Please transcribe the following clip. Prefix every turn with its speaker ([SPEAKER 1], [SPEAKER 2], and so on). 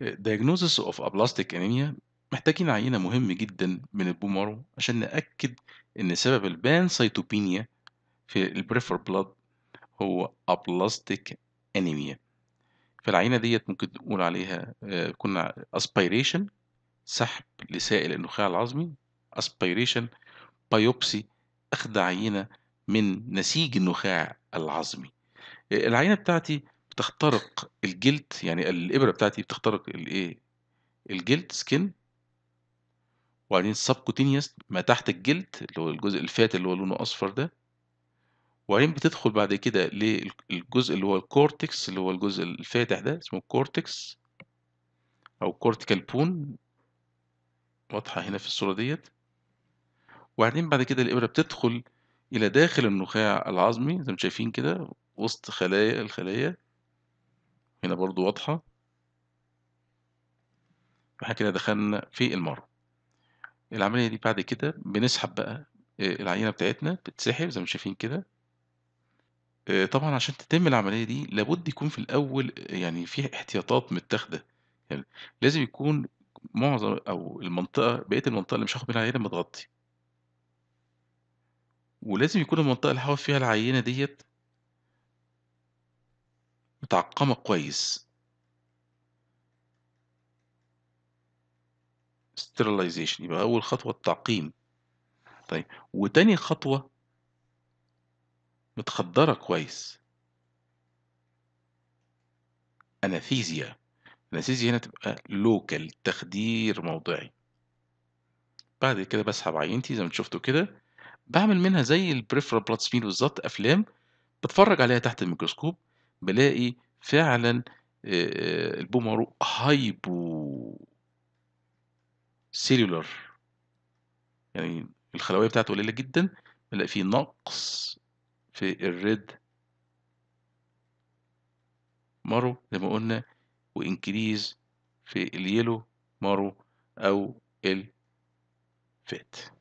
[SPEAKER 1] diagnosis of aplastic anemia محتاجين عينة مهم جدا من البومارو عشان نأكد إن سبب البان سيتوبينيا في البريفر بلاد هو أبلاستيك anemia فالعينة ديت ممكن نقول عليها آه، كنا أسبيريشن سحب لسائل النخاع العظمي أسبيريشن بايوبسي أخذ عينة من نسيج النخاع العظمي آه، العينة بتاعتي بتخترق الجلد يعني الإبرة بتاعتي بتخترق الإيه الجلد سكين وبعدين سبكوتينيوس ما تحت الجلد اللي هو الجزء الفات اللي هو لونه أصفر ده وبعدين بتدخل بعد كده للجزء اللي هو الكورتكس اللي هو الجزء الفاتح ده اسمه الكورتكس أو كورتيكال بون واضحة هنا في الصورة ديت وبعدين بعد كده الإبرة بتدخل إلى داخل النخاع العظمي زي ما شايفين كده وسط خلايا الخلايا هنا برضو واضحة احنا كده دخلنا في المرض العملية دي بعد كده بنسحب بقى آه، العينة بتاعتنا بتسحب زي ما شايفين كده آه، طبعا عشان تتم العملية دي لابد يكون في الأول آه، يعني في احتياطات متاخدة يعني لازم يكون معظم أو المنطقة بقية المنطقة اللي مش هاخد منها العينة متغطي ولازم يكون المنطقة اللي هاخد فيها العينة ديت متعقمة كويس sterilization يبقى أول خطوة التعقيم طيب وتاني خطوة متخدرة كويس أناثيزيا أناثيزيا هنا تبقى لوكال تخدير موضعي بعد كده بسحب عينتي زي ما شفتوا كده بعمل منها زي البريفرال بلاد سميل بالظبط أفلام بتفرج عليها تحت الميكروسكوب بلاقي فعلا البومرو هايبو سيلولر يعني الخلوية بتاعته قليلة جدا بلاقي فيه نقص في الريد مارو زي ما قلنا وانكريز في اليلو مارو او الفات